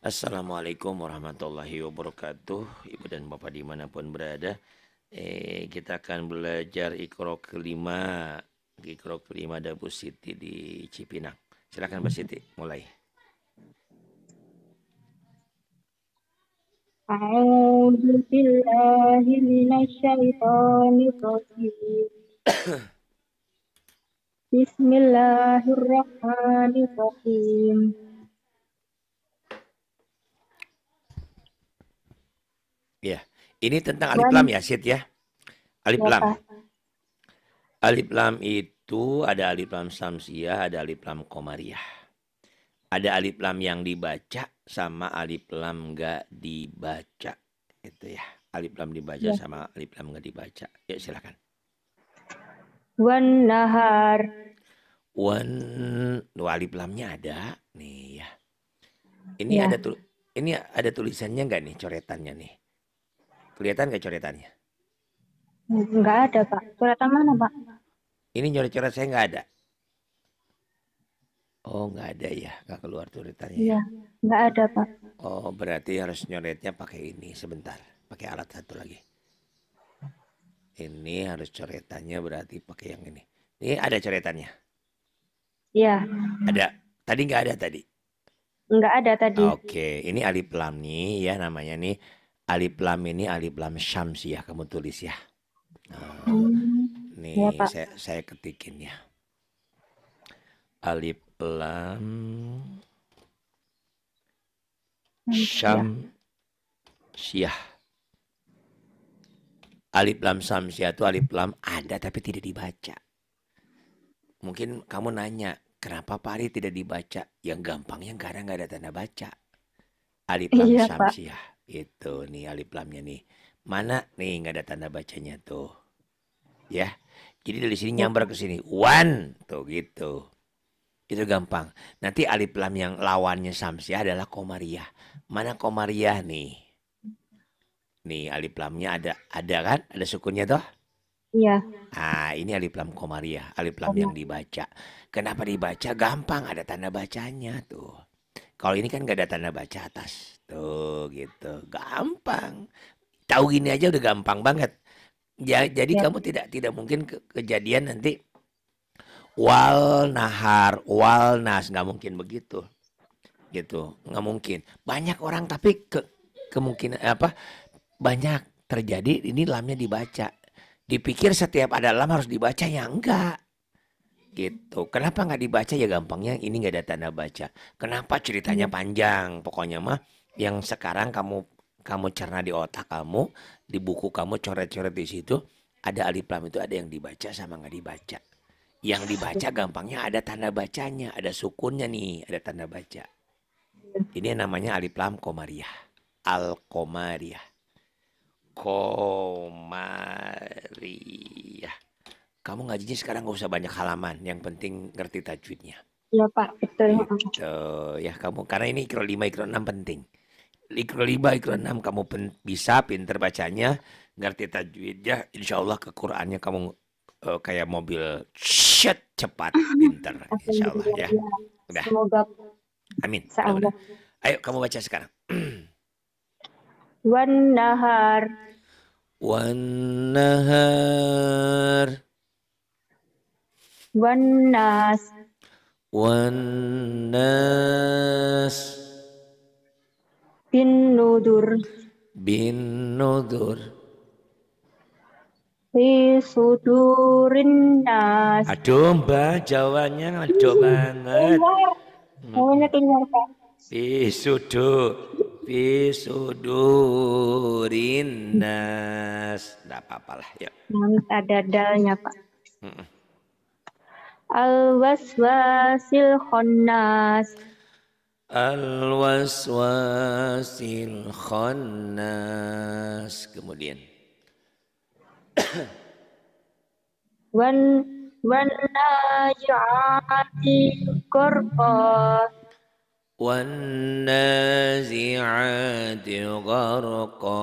Assalamualaikum warahmatullahi wabarakatuh Ibu dan Bapak dimanapun berada eh, Kita akan belajar ikro kelima Ikro kelima ada Bu Siti di Cipinang Silakan Bu Siti mulai Bismillahirrahmanirrahim Iya. Ini tentang alif lam ya, Sid ya. Alif ya, lam. Pak. Alif lam itu ada alif lam samsiah, ada alif lam komariah. Ada alif lam yang dibaca sama alif lam gak dibaca. Itu ya. Alif lam dibaca ya. sama alif lam gak dibaca. Ya silakan. Wan nahar. Wan, alif lamnya ada nih ya. Ini ya. ada tuh. ini ada tulisannya nggak nih coretannya nih? Kelihatan gak coretannya? Nggak ada, Pak. Coretan mana, Pak? Ini nyoret-coret saya nggak ada. Oh, enggak ada ya, nggak keluar coretannya. Ya? Iya, nggak ada, Pak. Oh, berarti harus nyoretnya pakai ini sebentar, pakai alat satu lagi. Ini harus coretannya berarti pakai yang ini. Ini ada coretannya. Iya. Ada. Tadi enggak ada tadi. Enggak ada tadi. Oke, ini alif lam nih ya namanya nih alif lam ini alif lam syamsiah ya, kamu tulis ya. Nah, hmm. Nih ya, saya saya ketikin ya. Alif lam syamsiah. Alif lam syamsiah itu alif lam ada tapi tidak dibaca. Mungkin kamu nanya, kenapa Pak Ari tidak dibaca? Yang gampang yang karena nggak ada tanda baca. Alif lam iya, syamsiah. Pak. Itu nih alif lamnya nih. Mana nih nggak ada tanda bacanya tuh. Ya. Jadi dari sini nyambar ke sini. One tuh gitu. Itu gampang. Nanti alif lam yang lawannya samsiah adalah komariah. Mana komariah nih? Nih alif lamnya ada ada kan? Ada sukunnya tuh Iya. Ah, ini alif lam komariah, alif lam yang dibaca. Kenapa dibaca? Gampang ada tanda bacanya tuh. Kalau ini kan gak ada tanda baca atas. Tuh gitu. Gampang. Tahu gini aja udah gampang banget. Ya, jadi ya. kamu tidak tidak mungkin ke, kejadian nanti wal nahar, wal nas Gak mungkin begitu. Gitu. Gak mungkin. Banyak orang tapi ke, kemungkinan apa? Banyak terjadi ini lamnya dibaca. Dipikir setiap ada lam harus dibaca ya enggak gitu. Kenapa nggak dibaca ya gampangnya ini nggak ada tanda baca. Kenapa ceritanya hmm. panjang? Pokoknya mah yang sekarang kamu kamu cerna di otak kamu, di buku kamu coret-coret di situ ada alif lam itu ada yang dibaca sama nggak dibaca. Yang dibaca gampangnya ada tanda bacanya, ada sukunnya nih, ada tanda baca. Ini namanya alif lam komariah. Al komariah. Komariah kamu ngajinya sekarang nggak usah banyak halaman, yang penting ngerti tajwidnya. Iya Pak, betul. Gitu. Ya kamu, karena ini ikro lima ikro enam penting. Ikro lima ikro enam kamu pen, bisa, pinter bacanya, ngerti tajwidnya, insya Allah ke Qurannya kamu uh, kayak mobil shet, cepat, pinter. Insya Allah ya. Iya. Udah. Semoga. Amin. Semoga. Ayo kamu baca sekarang. Wan nahar. Wan nahar. Bin nudur. Bin nudur. fi sudurin nas. Aduh, Mbak, jawabannya aduh banget. Jawabannya hmm. tinggal Pak. Fi sudur, fi sudurin nas. Enggak apa-apalah, ya. ada dalnya, Pak. Hmm al-waswasil khannas al-waswasil khannas kemudian wan wan najiati qurqa wan naji'ati gharqa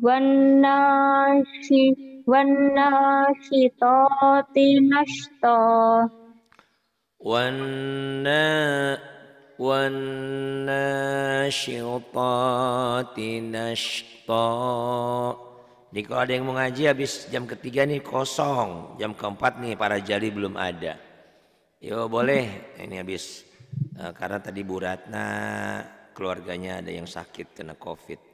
wan nasi والناشطات نشطا والنا والناشطات نشطا Jadi kalau ada yang mau ngaji habis jam ketiga nih kosong, jam keempat nih para jali belum ada. Yo boleh, ini habis eh, karena tadi Bu Ratna keluarganya ada yang sakit kena covid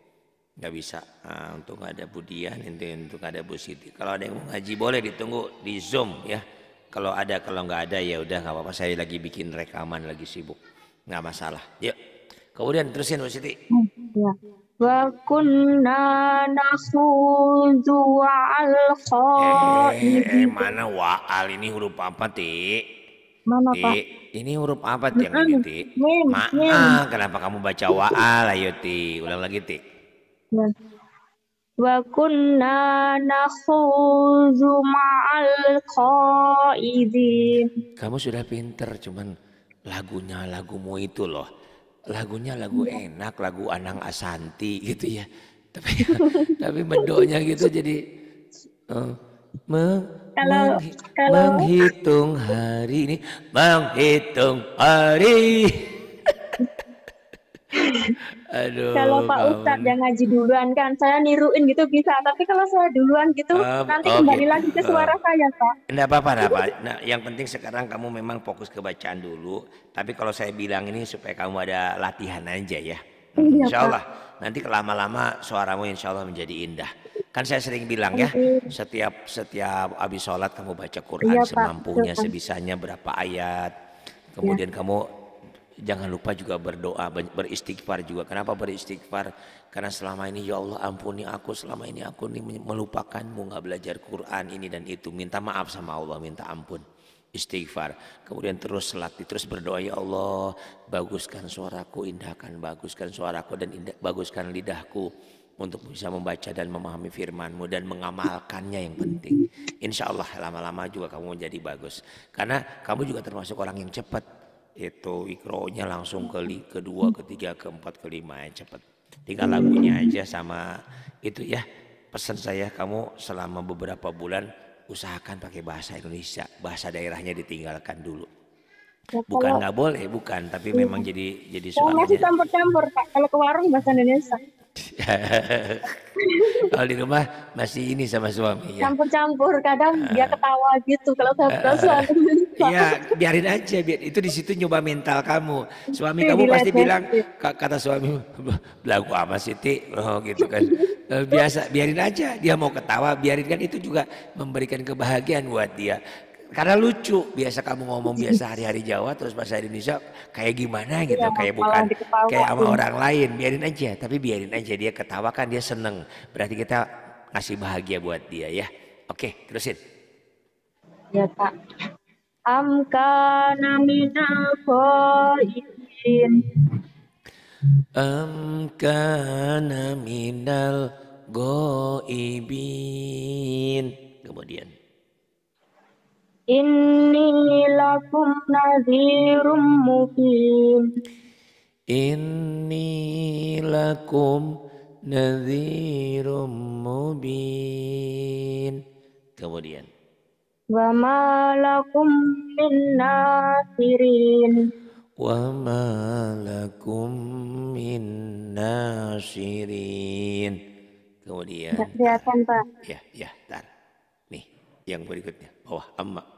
nggak bisa nah, untuk ada budian, itu untuk ada Bu Siti kalau ada yang mau ngaji boleh ditunggu di zoom ya kalau ada kalau nggak ada ya udah nggak apa-apa saya lagi bikin rekaman lagi sibuk nggak masalah yuk kemudian terusin Bu Siti ya. Wa kunna nakhudhu wa'al eh, eh, mana wa'al ini huruf apa, Ti? Mana, ti, Pak? Ini huruf apa, Ti? Yang ini, Ti? Maaf, kenapa kamu baca wa'al? Ayo, Ti. Ulang lagi, Ti. Wa kunna nakhuzu ma'al qaidin. Kamu sudah pinter, cuman lagunya lagumu itu loh. Lagunya lagu iya. enak, lagu Anang Asanti gitu ya. Tapi tapi bedoknya gitu jadi uh, me, kalau, menghi, kalau menghitung hari ini, menghitung hari. Aduh. Kalau Pak Ustadz yang ngaji duluan kan, saya niruin gitu bisa. Tapi kalau saya duluan gitu, um, nanti okay. kembali lagi ke suara uh, saya, Pak. Enggak apa-apa, enggak apa. Nah, yang penting sekarang kamu memang fokus ke bacaan dulu. Tapi kalau saya bilang ini supaya kamu ada latihan aja ya. Iya, insya Allah. Nanti lama-lama suaramu insya Allah menjadi indah. Kan saya sering bilang ya, iya, iya. setiap setiap habis sholat kamu baca Quran iya, semampunya, Pak. sebisanya berapa ayat. Kemudian iya. kamu Jangan lupa juga berdoa, beristighfar juga. Kenapa beristighfar? Karena selama ini ya Allah ampuni aku, selama ini aku ini melupakanmu, nggak belajar Quran ini dan itu. Minta maaf sama Allah, minta ampun. Istighfar. Kemudian terus selati, terus berdoa ya Allah, baguskan suaraku, indahkan, baguskan suaraku dan indah, baguskan lidahku untuk bisa membaca dan memahami firmanmu dan mengamalkannya yang penting. Insya Allah lama-lama juga kamu menjadi bagus. Karena kamu juga termasuk orang yang cepat itu ikronya langsung ke kedua, ketiga, keempat, kelima ya, cepat. tinggal lagunya aja sama itu ya. Pesan saya kamu selama beberapa bulan usahakan pakai bahasa Indonesia, bahasa daerahnya ditinggalkan dulu. Ya, bukan nggak boleh, bukan, tapi iya. memang jadi jadi soalnya. Masih campur-campur Pak, kalau ke warung bahasa Indonesia. kalau di rumah masih ini sama suami ya. Campur-campur, kadang uh, dia ketawa gitu kalau uh, suami. Iya, biarin aja, biar itu di situ nyoba mental kamu. Suami iya, kamu pasti bilang kata suami, lagu apa sih Ti? Oh, gitu kan. Eh, biasa, biarin aja dia mau ketawa, biarin kan itu juga memberikan kebahagiaan buat dia karena lucu biasa kamu ngomong biasa hari-hari Jawa terus bahasa Indonesia kayak gimana iya, gitu ya, kayak bukan kayak sama orang lain biarin aja tapi biarin aja dia ketawa kan dia seneng berarti kita ngasih bahagia buat dia ya oke terusin ya pak amka namina koin amka naminal goibin kemudian Inni lakum nazirum mubin. Inni lakum nazirum mubin. Kemudian. Wa ma lakum min nasirin. Wa ma lakum min nasirin. Kemudian. Tidak kelihatan, Pak. Ya, ya, tar. Nih, yang berikutnya. Bawah, amma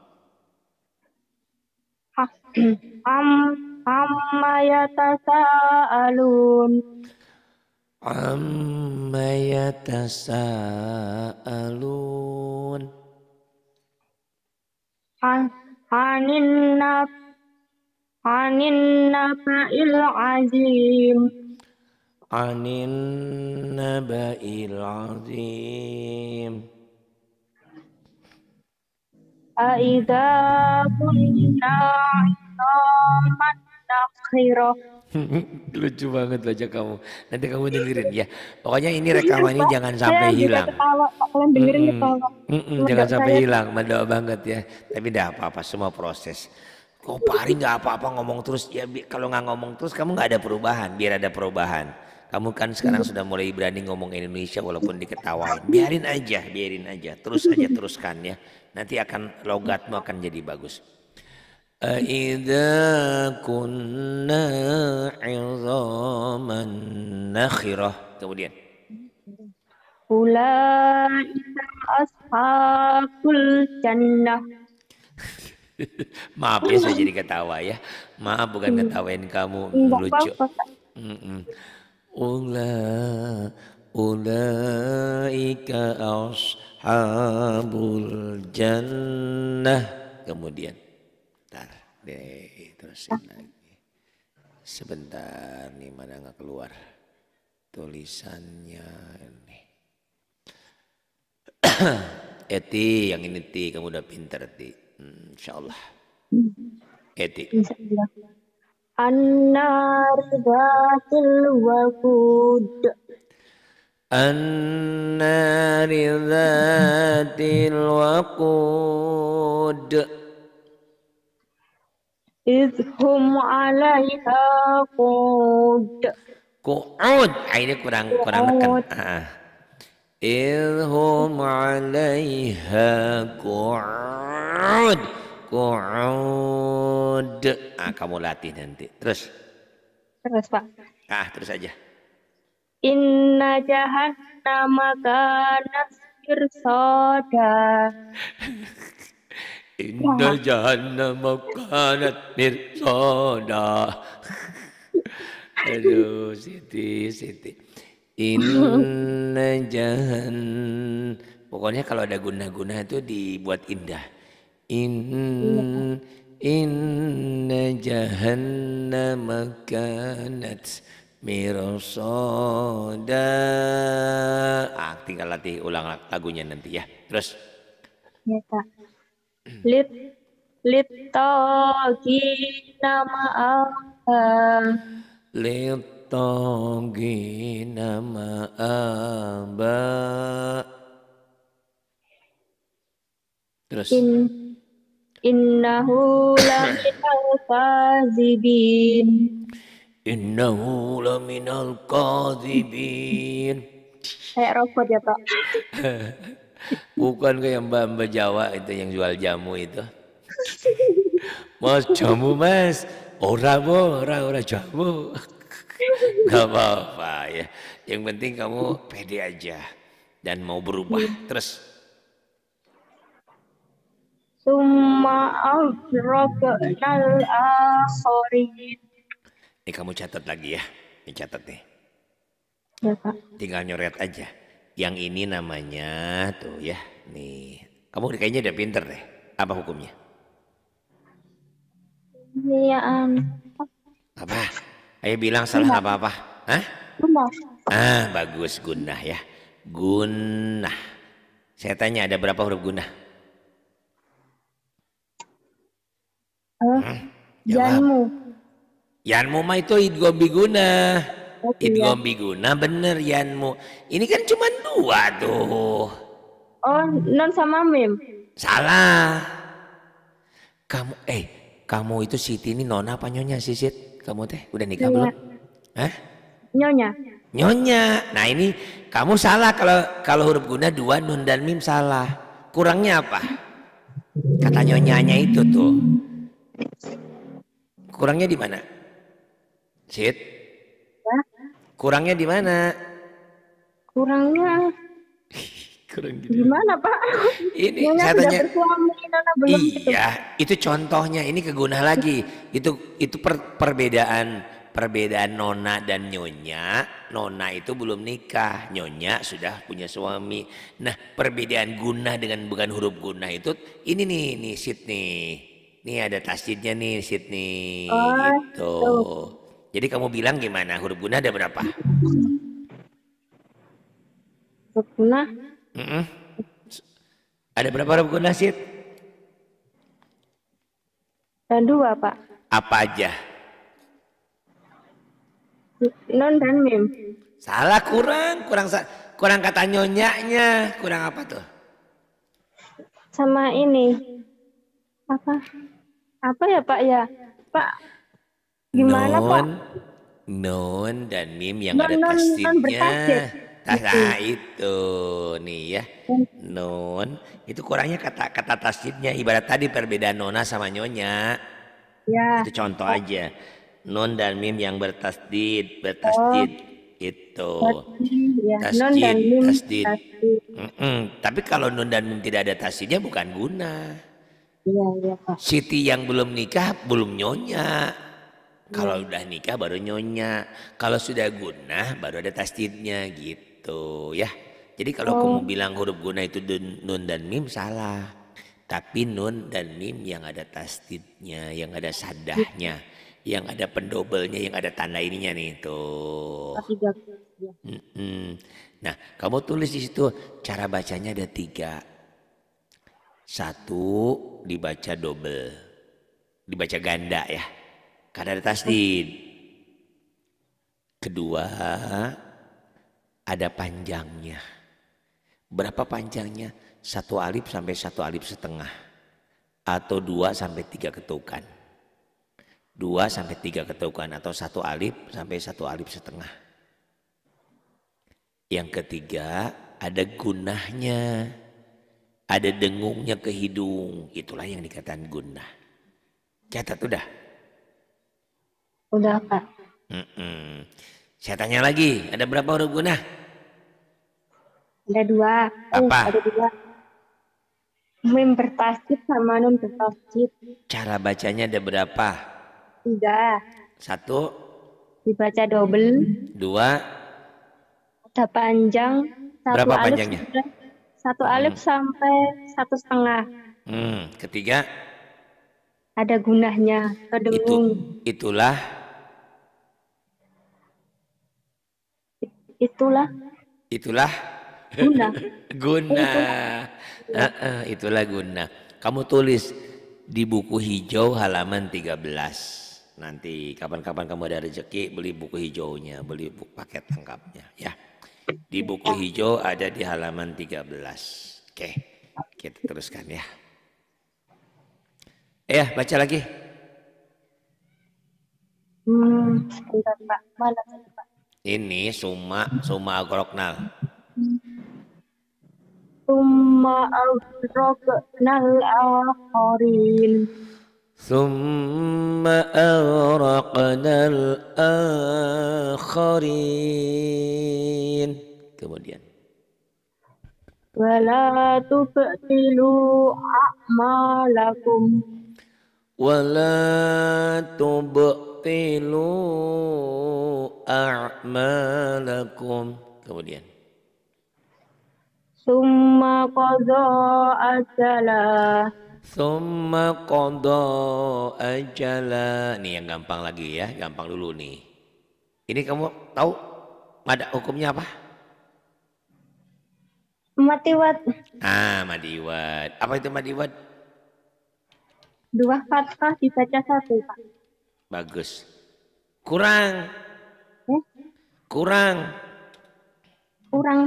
amma yatasaalun amma yatasaalun an anin nab anin naba'il azim anin naba'il azim Aida kunna idaman nakhiro. Lucu banget baca kamu. Nanti kamu dengerin ya. Pokoknya ini rekaman ini iya, jangan sampai iya, hilang. Jangan sampai hilang. Mendoa banget ya. Tapi tidak apa-apa. Semua proses. Kok Pari nggak apa-apa ngomong terus ya kalau nggak ngomong terus kamu nggak ada perubahan biar ada perubahan kamu kan sekarang sudah mulai berani ngomong Indonesia walaupun diketawain biarin aja biarin aja terus aja teruskan ya Nanti akan logatmu akan jadi bagus. Aida kunna izaman nakhirah. Kemudian. Ulaika ashabul jannah. Maaf ya saya jadi ketawa ya. Maaf bukan ketawain kamu Enggak lucu. Ula ulaika ashabul ashabul jannah kemudian tar deh terusin ah. lagi sebentar nih mana nggak keluar tulisannya ini Eti yang ini ti kamu udah pinter ti hmm, insyaallah hmm. Eti an batil wakud النار ذات الوقود إذ هم عليها قود قعود ini kurang kurang nekan ah. إذ هم عليها قعود قعود ah, kamu latih nanti terus terus pak ah terus aja Inna jahannama kanat mirsada. Inna jahannama kanat mirsada. Aduh, Siti, Siti. Inna jahan. Pokoknya kalau ada guna-guna itu dibuat indah. In, iya. inna jahannama kanat Mirosoda. Ah, tinggal latih ulang lagunya nanti ya. Terus. Ya, Pak. Lit litogi nama abam. Litogi nama abang. Terus. In, innahu laminal fazibin. Innahu laminal kadhibin. Kayak robot ya Pak. Bukan kayak mbak-mbak Jawa itu yang jual jamu itu. Mas jamu mas, ora Bu, ora ora jamu. Gak apa-apa ya. Yang penting kamu pede aja dan mau berubah hmm. terus. Suma al akhirin ini kamu catat lagi ya. Ini catat nih. Ya Pak. Tinggal nyoret aja. Yang ini namanya tuh ya. Nih. Kamu kayaknya udah pinter deh. Apa hukumnya? um... Apa? Ayo bilang salah apa-apa. Hah? Gunnah. Ah, bagus gunah ya. gunah. Saya tanya ada berapa huruf gunah? Uh, eh, hmm? Yanmu mah itu idgom biguna. Oh, idgom iya. biguna bener yanmu. Ini kan cuma dua tuh. Oh, non sama mim. Salah. Kamu eh kamu itu Siti ini nona apa nyonya sih Sit? Kamu teh udah nikah nyonya. belum? Hah? Nyonya. Nyonya. Nah, ini kamu salah kalau kalau huruf guna dua non dan mim salah. Kurangnya apa? Kata nyonyanya itu tuh. Kurangnya di mana? Sit. Ya? Kurangnya di mana? Kurangnya kurang gitu. Gimana Pak? Ini Nyonya saya tanya. Bersuami, Nona belum iya, gitu. itu contohnya. Ini keguna lagi. Itu itu per, perbedaan perbedaan Nona dan Nyonya. Nona itu belum nikah, Nyonya sudah punya suami. Nah, perbedaan guna dengan bukan huruf guna itu ini nih, nih sit nih. Nih ada tasjidnya nih sit nih. Oh, gitu. Tuh. Gitu. Jadi kamu bilang gimana? Huruf guna ada berapa? Huruf gunah? Mm -mm. Ada berapa huruf guna, Sid? Ada dua, Pak. Apa aja? Non dan mim. Salah kurang, kurang kurang kata nyonyaknya, kurang apa tuh? Sama ini. Apa? Apa ya, Pak ya? Pak Gimana non, Pak? Non dan mim yang non, ada non, tasdidnya. Nah itu nih ya. Non itu kurangnya kata kata tasdidnya ibarat tadi perbedaan nona sama nyonya. Ya. Itu contoh oh. aja. Non dan mim yang bertasdid, bertasdid. Oh itu ya, tasjid, Tapi kalau nun dan mim tidak ada tasdidnya bukan guna. Iya, iya, Siti yang belum nikah belum nyonya. Kalau udah nikah baru nyonya. Kalau sudah guna baru ada tasdidnya gitu ya. Jadi kalau oh. kamu bilang huruf guna itu nun dan mim salah. Tapi nun dan mim yang ada tasdidnya, yang ada sadahnya, yang ada pendobelnya, yang ada tanda ininya nih tuh. Mm -mm. Nah kamu tulis di situ cara bacanya ada tiga. Satu dibaca double, dibaca ganda ya karena ada tasdid. Kedua, ada panjangnya. Berapa panjangnya? Satu alif sampai satu alif setengah. Atau dua sampai tiga ketukan. Dua sampai tiga ketukan atau satu alif sampai satu alif setengah. Yang ketiga, ada gunahnya. Ada dengungnya ke hidung. Itulah yang dikatakan gunah. Catat udah. Udah Pak. Mm -mm. Saya tanya lagi, ada berapa huruf guna Ada dua. Eh, Apa? Uh, ada dua. Mim bertasjid sama nun bertasjid. Cara bacanya ada berapa? Tiga. Satu. Dibaca double. Dua. Ada panjang. Satu berapa alif, panjangnya? Satu hmm. alif sampai satu setengah. Hmm. Ketiga. Ada gunanya Itu, itulah itulah itulah guna guna itulah. Uh -uh, itulah guna kamu tulis di buku hijau halaman 13 nanti kapan-kapan kamu ada rezeki beli buku hijaunya beli buku paket lengkapnya ya di buku ya. hijau ada di halaman 13 oke kita teruskan ya ya baca lagi hmm, sebentar pak mana pak ini suma suma agroknal. Suma agroknal akhirin. Summa agroknal akhirin. Kemudian. Wala tubtilu a'malakum. Wala tubtilu Tilu a'malakum. Kemudian. Summa qadha ajala. Summa qadha ajala. Nih yang gampang lagi ya, gampang dulu nih. Ini kamu tahu ada hukumnya apa? Madiwat. Ah, madiwat. Apa itu madiwat? Dua fathah dibaca satu, Pak bagus kurang eh? kurang kurang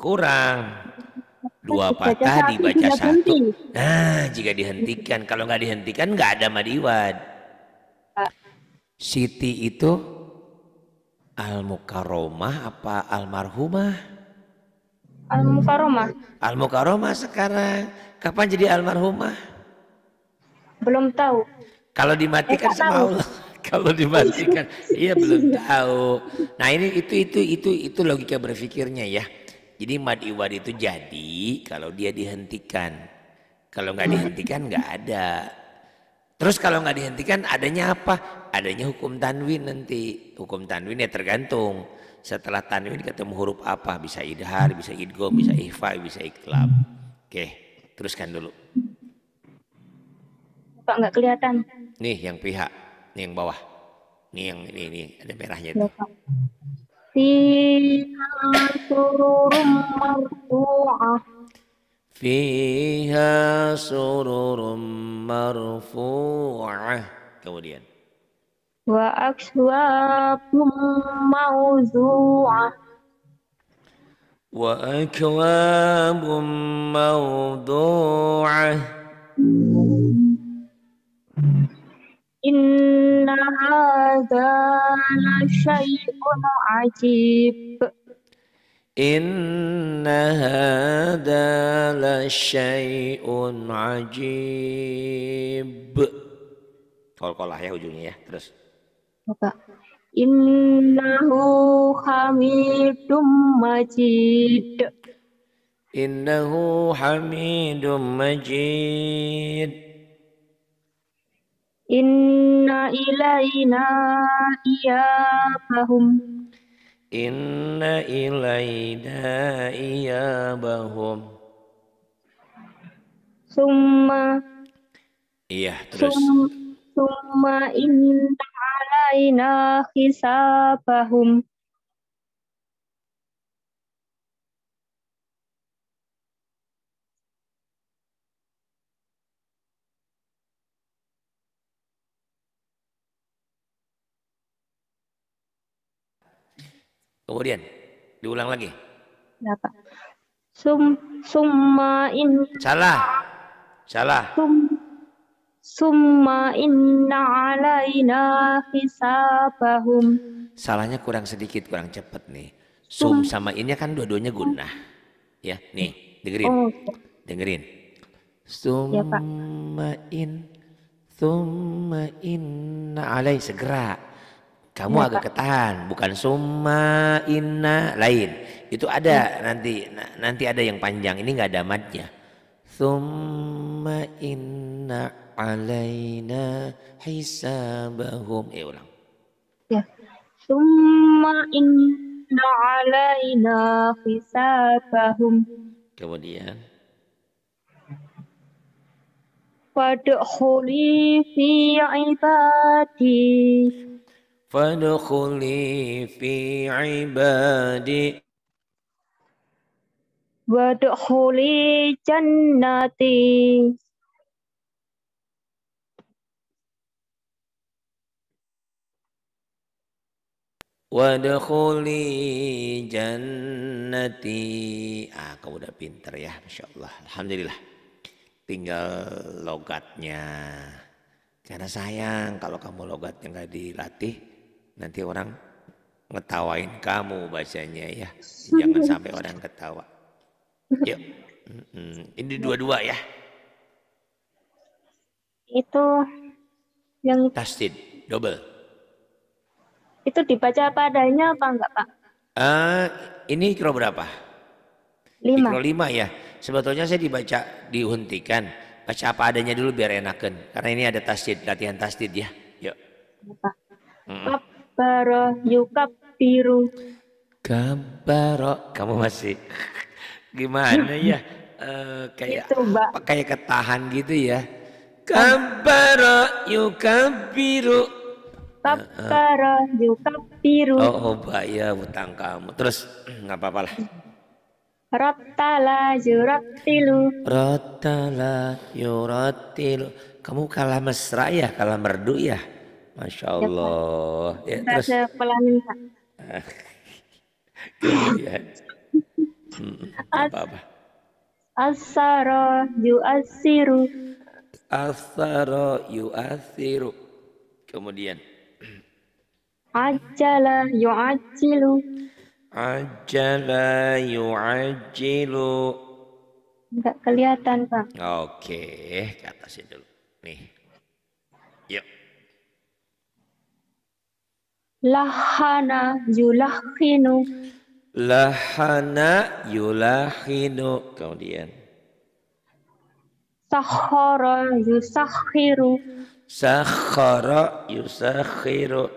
kurang dua patah dibaca satu nah jika dihentikan kalau nggak dihentikan nggak ada madiwad Siti itu al mukaromah apa almarhumah Al-Mukaromah. Al-Mukaromah sekarang. Kapan jadi almarhumah? Belum tahu. Kalau dimatikan eh, sama Allah. Kalau dimatikan, iya belum tahu. Nah ini itu itu itu itu logika berpikirnya ya. Jadi mad iwad itu jadi kalau dia dihentikan. Kalau nggak hmm. dihentikan nggak ada. Terus kalau nggak dihentikan adanya apa? Adanya hukum tanwin nanti. Hukum tanwin ya tergantung. Setelah tanwin ketemu huruf apa? Bisa idhar, bisa idgo, bisa ihfa, bisa iklab. Oke, teruskan dulu. Pak nggak kelihatan? Nih yang pihak, nih yang bawah. Nih yang ini, ini ada merahnya itu. Fiha sururum marfu'ah. Fiha marfu'ah. Kemudian. Wa akswabum mawzu'ah. akhwabum mawdu'ah. Hmm. إن la لشيء عجيب Inna la لشيء ajib Kol-kolah ya ujungnya ya, terus. Bapak. Innahu hamidum majid. Innahu hamidum majid. Inna ilaina iyabahum Inna ilaina iyabahum Summa Iya terus Summa inna alaina hisabahum Kemudian diulang lagi. Ya, Pak. Sum, summa in. Salah. Salah. Sum, summa inna alaina hisabahum. Salahnya kurang sedikit, kurang cepat nih. Sum, sum sama innya kan dua-duanya guna. Ya, nih, dengerin. Oh. Dengerin. Ya, summa ya, in. Summa inna alai segera kamu ya, agak Pak. ketahan, bukan summa inna lain. Itu ada ya. nanti nanti ada yang panjang. Ini nggak ada matnya. Summa inna alaina hisabahum. Eh ulang. Ya. Summa inna alaina hisabahum. Kemudian Wadkhuli fi ibadih فادخلي في عبادي وادخلي جنتي Wadkhuli jannati. Ah, kamu udah pinter ya, Masya Alhamdulillah. Tinggal logatnya. Karena sayang kalau kamu logatnya nggak dilatih, Nanti orang ngetawain kamu bacanya ya. Jangan sampai orang ketawa. Yuk. Ini dua-dua ya. Itu yang tasdid double. Itu dibaca apa adanya apa enggak, Pak? Uh, ini kira berapa? Lima. Mikro lima ya. Sebetulnya saya dibaca dihentikan. Baca apa adanya dulu biar enakan. Karena ini ada tasdid, latihan tasdid ya. Yuk. Iya, Pak. Mm yukap biru. kabbaro kamu masih gimana ya uh, kayak gitu, kayak ketahan gitu ya biru. yukabiru yukap biru. Eh, eh. oh, oh mbak ya utang kamu terus nggak apa-apa lah Rotala yuratilu Rotala yuratilu Kamu kalah mesra ya, kalah merdu ya Masya Allah. Ya, terus. Pelanin, Pak. ya. apa-apa. Asaro yuasiru. Asaro yuasiru. Kemudian. Ajala yuajilu. Ajala yuajilu. Enggak kelihatan, Pak. Oke, kata atasnya dulu. Nih. Lahana yulahinu. Lahana yulahinu. Kemudian. Sahara yusakhiru. Sahara yusakhiru.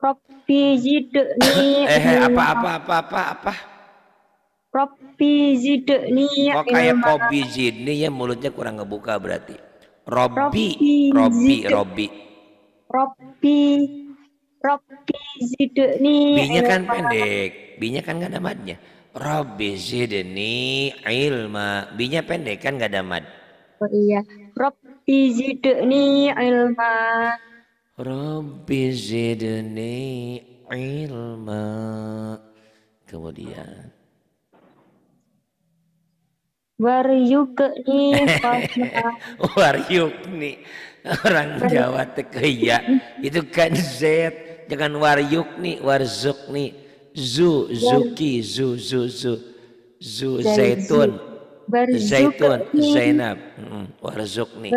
Rabbi yidni. Eh, eh apa, apa, apa, apa, apa? Robbi zidni Kok kayak Robbi yidni ya mulutnya kurang ngebuka berarti. Rabbi, Rabbi. Rabbi. Robbi Robbi zidni B-nya kan pendek. B-nya kan gak ada madnya. Robi zidni ilma. B-nya pendek kan gak ada mad. Oh iya. Robi zidni ilma. Robi zidni ilma. Kemudian Warjuk nih Waryuk nih orang Jawa Jawa tekeya itu kan Z jangan waryuk nih warzuk nih zu zuki zu zu zu zu zaitun zaitun zainab warzuk nih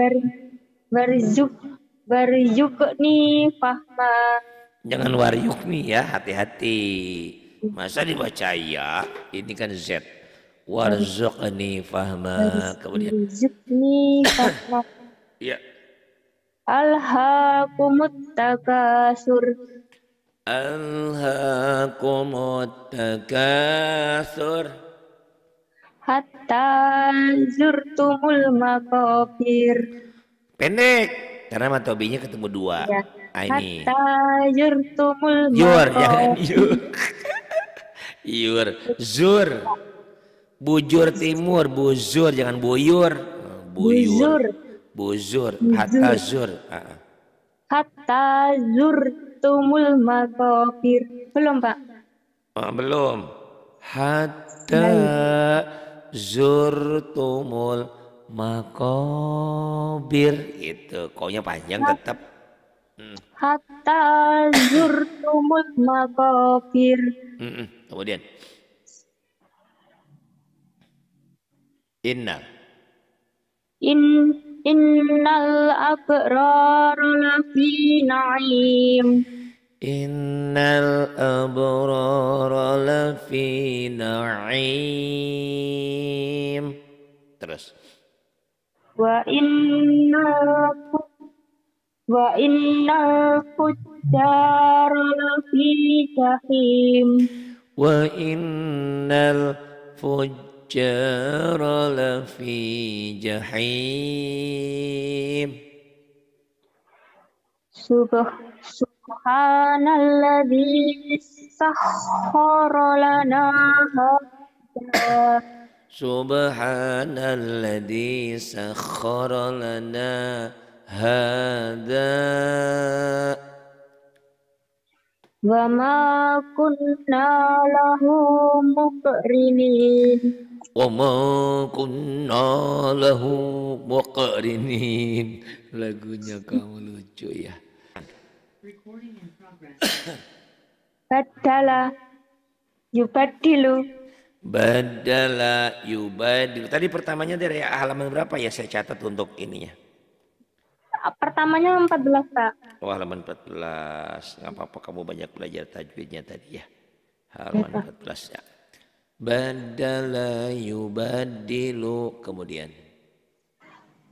warzuk Warjuk nih fahma jangan waryuk nih ya hati-hati masa dibaca ya ini kan Z warzuqni fahma kemudian warzuqni fahma ya alhaqumut takasur alhaqumut takasur hatta zurtumul makabir pendek karena matobinya ketemu dua ya. Ah, ini hatta zurtumul makabir yur jangan ya yur yur zur Bujur timur, buzur jangan buyur. Buyur. Buzur, buzur. hatta zur. Hatta zur tumul makofir. Belum, Pak? Oh, belum. Hatta zur tumul makobir itu konya panjang Hat, tetap hmm. hatta zur tumul makobir mm hmm. kemudian Inna. In innal abrara lafi na'im. Innal abrara lafi na'im. Terus. Wa innal wa innal fujjara lafi jahim. Wa innal fujjara jarala fi jahim Subuh Subhanalladzi sahhara lana Subhanalladzi sahhara lana hadza Wa ma kunna lahu وما كنا له muqarinin lagunya kamu lucu ya badala yubadilu badala yubadilu tadi pertamanya dari halaman berapa ya saya catat untuk ininya pertamanya 14 pak oh halaman 14 gak apa-apa kamu banyak belajar tajwidnya tadi ya iya, halaman 14 ya Badala yubadilu. Kemudian.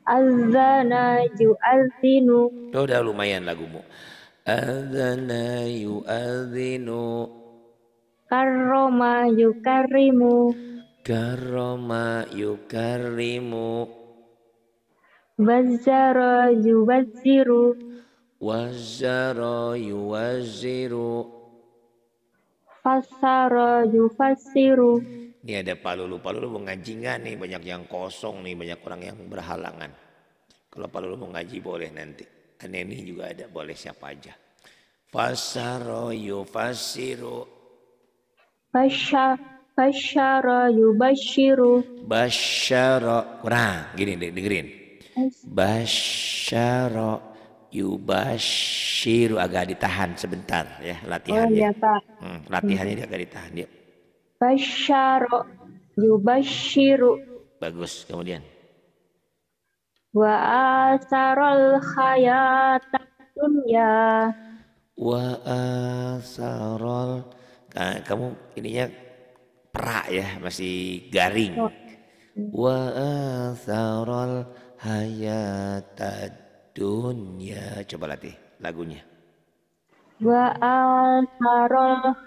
Azana yu'azinu. Oh, udah lumayan lagumu. Azana yu'azinu. Karoma yukarimu. Karoma yukarimu. Wazara yuwaziru. Wazara yuwaziru fasara yufasiru. Ini ada palulu. Palulu mengaji nggak nih? Banyak yang kosong nih, banyak orang yang berhalangan. Kalau palulu mengaji boleh nanti. Aneni kan juga ada, boleh siapa aja. Fasara yufasiru. Fasya, fasyara yubashiru. Basyara. Kurang, gini dengerin. Basyara yubashiru agak ditahan sebentar ya latihan Oh, ya. Pak. Hmm, latihannya hmm. agak ditahan ya. Basyaro yubashiru. Bagus. Kemudian. Wa asarol hayata dunya. Wa asarol nah, kamu ininya perak ya masih garing. Oh. Wa asarol hayata Dunia Coba latih lagunya. Wa al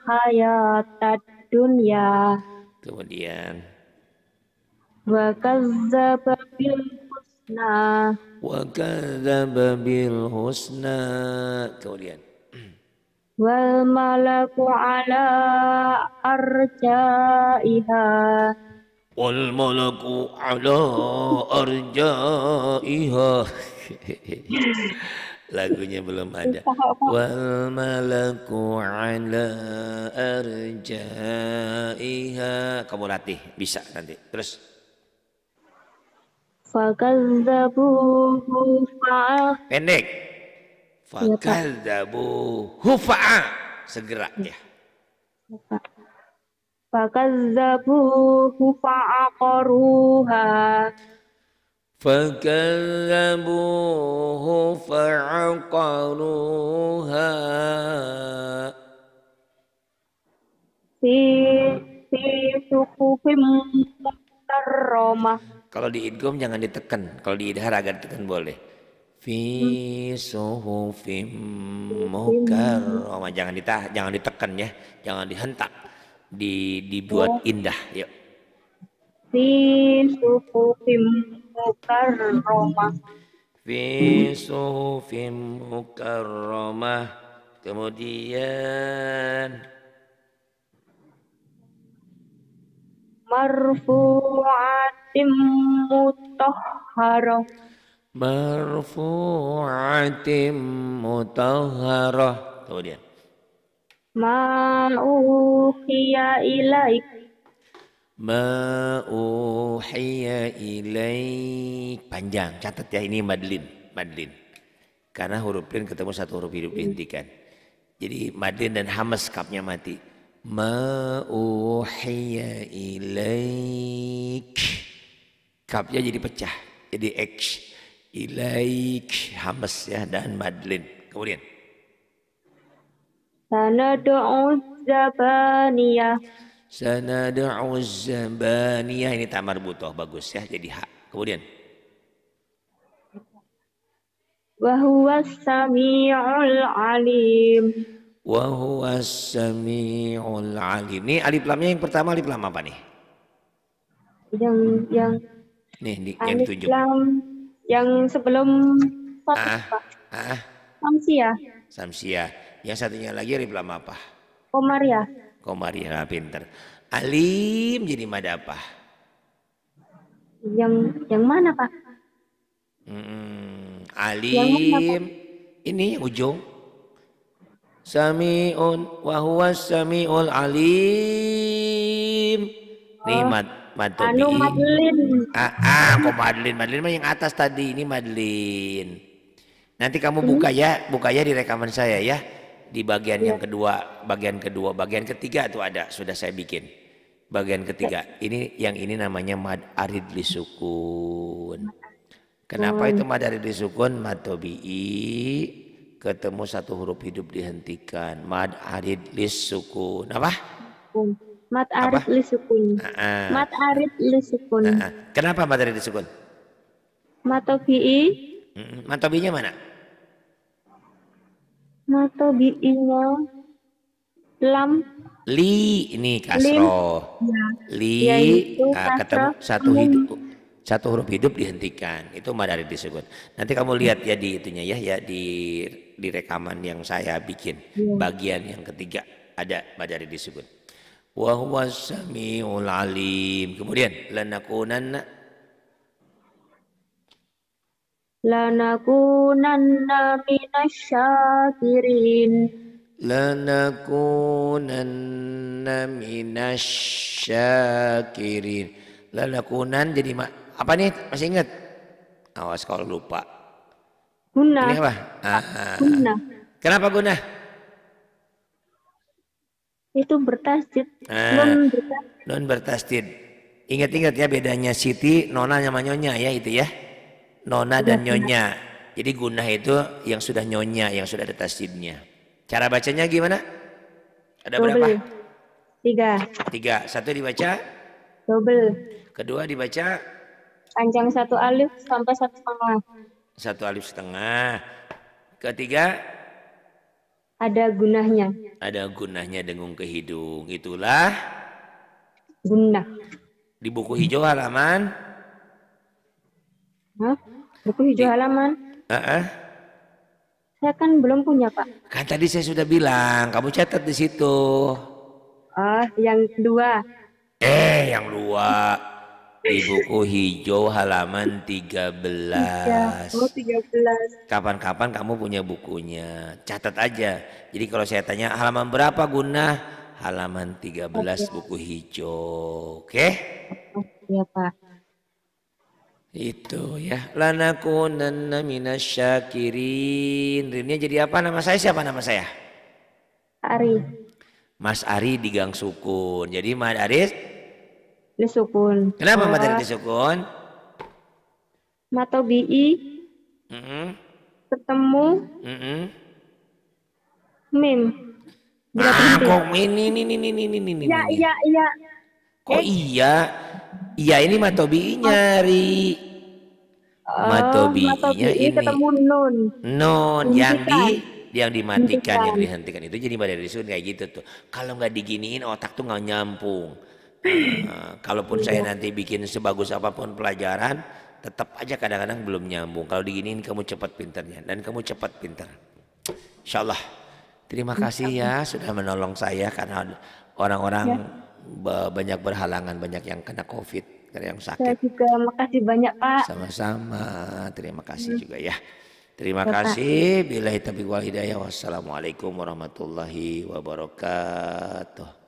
hayatad dunia Kemudian. Wa kazzaba bil husna. Wa kazzaba bil husna. Kemudian. Wal malaku ala arjaiha. Wal malaku ala arjaiha. Lagunya belum ada. Iya, Wal malaku ala arjaiha. Kamu latih, bisa nanti. Terus. Fakadzabuhu fa'a. Pendek. Iya, Fakadzabuhu fa'a. Segera ya. Iya, Fakadzabuhu fa'aqaruha. فكذبوه فعقروها kalau di idgom jangan ditekan, kalau di idhar agak ditekan boleh. Fi suhufim mukarromah jangan ditah, jangan ditekan ya, jangan dihentak, di, dibuat oh. indah. Yuk. Fi suhufim mukarramah fi suhufin mukarramah kemudian marfu'atim mutahharah marfu'atim mutahharah kemudian ma'uhiya ilaik Ma uhiya ilaik. Panjang, catat ya ini madlin, madlin. Karena huruf lin ketemu satu huruf hidup dihentikan. Jadi madlin dan hamas kapnya mati. Ma uhiya ilaik. Kapnya jadi pecah, jadi X. Ilaik, hamas ya dan madlin. Kemudian. Sanadu'u zabaniyah. Sanada'u zabaniyah ini tamar butoh bagus ya jadi hak. Kemudian wa samiul alim. Wa samiul alim. Ini alif lamnya yang pertama alif lam apa nih? Yang yang Nih, di, yang tujuh. Lam yang sebelum ah, ah. Samsia. Samsia. Yang satunya lagi alif lam apa? Komariah. Komari yang pinter. Alim jadi mad apa? Yang yang mana pak? Hmm, alim yang mana, pak? ini yang ujung. Samiun wa samiul alim. Oh. Nih mad Anu Madlin. Ah, ah kok Madlin? Madlin mah yang atas tadi ini Madlin. Nanti kamu hmm. buka ya, buka ya di rekaman saya ya di bagian yang ya. kedua, bagian kedua, bagian ketiga itu ada sudah saya bikin. Bagian ketiga. Ya. Ini yang ini namanya mad arid lisukun. Kenapa hmm. itu mad arid lisukun? Mad tobi'i ketemu satu huruf hidup dihentikan. Mad arid lisukun. Apa? Mad arid Apa? lisukun. Uh-uh. Mad arid lisukun. Uh-uh. Kenapa mad arid lisukun? Mad Matobi'inya mana? Mato bi'ina lam li ini kasro li, ya. li ah, ketemu satu hidup satu huruf hidup dihentikan itu madari disebut nanti kamu lihat ya di itunya ya ya di di rekaman yang saya bikin ya. bagian yang ketiga ada madari disebut wa huwas samiul alim kemudian lanakunanna lanakunanna minasyakirin lanakunanna minasyakirin lanakunan jadi ma apa nih masih ingat awas kalau lupa guna ini apa ah. guna kenapa guna itu bertasjid ah. non bertasjid. ingat-ingat ya bedanya siti nona sama ya itu ya nona dan nyonya. Jadi gunah itu yang sudah nyonya, yang sudah ada tasjidnya. Cara bacanya gimana? Ada Double. berapa? Tiga. Tiga. Satu dibaca? Double. Kedua dibaca? Panjang satu alif sampai satu setengah. Satu alif setengah. Ketiga? Ada gunahnya. Ada gunahnya dengung ke hidung. Itulah? Gunah. Di buku hijau halaman? Hah? Buku hijau halaman. Uh -uh. Saya kan belum punya Pak. Kan tadi saya sudah bilang, kamu catat di situ. Oh, yang dua. Eh, yang dua. Di buku hijau halaman 13. Oh, 13. Kapan-kapan kamu punya bukunya. Catat aja. Jadi kalau saya tanya halaman berapa Guna? Halaman 13 okay. buku hijau. Oke? Okay? Iya, Pak. Itu ya. Lanakunanna minasyakirin. Rinnya jadi apa nama saya? Siapa nama saya? Ari. Mas Ari di Gang Sukun. Jadi Mas Aris Sukun Kenapa Ari materi Sukun? Matobi. mm -hmm. ketemu mm -hmm. mim. ah, kok ini ini ini ini ini ini. Ya, ya, ya. Kok eh. iya? Iya ini Matobi nyari. Mata eh, matobi matobi'nya ini ketemu nun. Nun yang di yang dimatikan, yang dihentikan itu jadi pada disun kayak gitu tuh. Kalau nggak diginiin otak tuh nggak nyampung. Uh, eh, kalaupun saya iya. nanti bikin sebagus apapun pelajaran, tetap aja kadang-kadang belum nyambung. Kalau diginiin kamu cepat pinternya dan kamu cepat pintar. insyaallah Terima kasih ya sudah menolong saya karena orang-orang ya. banyak berhalangan, banyak yang kena COVID dokter yang sakit. Saya juga makasih banyak Pak. Sama-sama. Terima kasih hmm. juga ya. Terima Bapak. kasih. Bila hitam wal hidayah. Wassalamualaikum warahmatullahi wabarakatuh.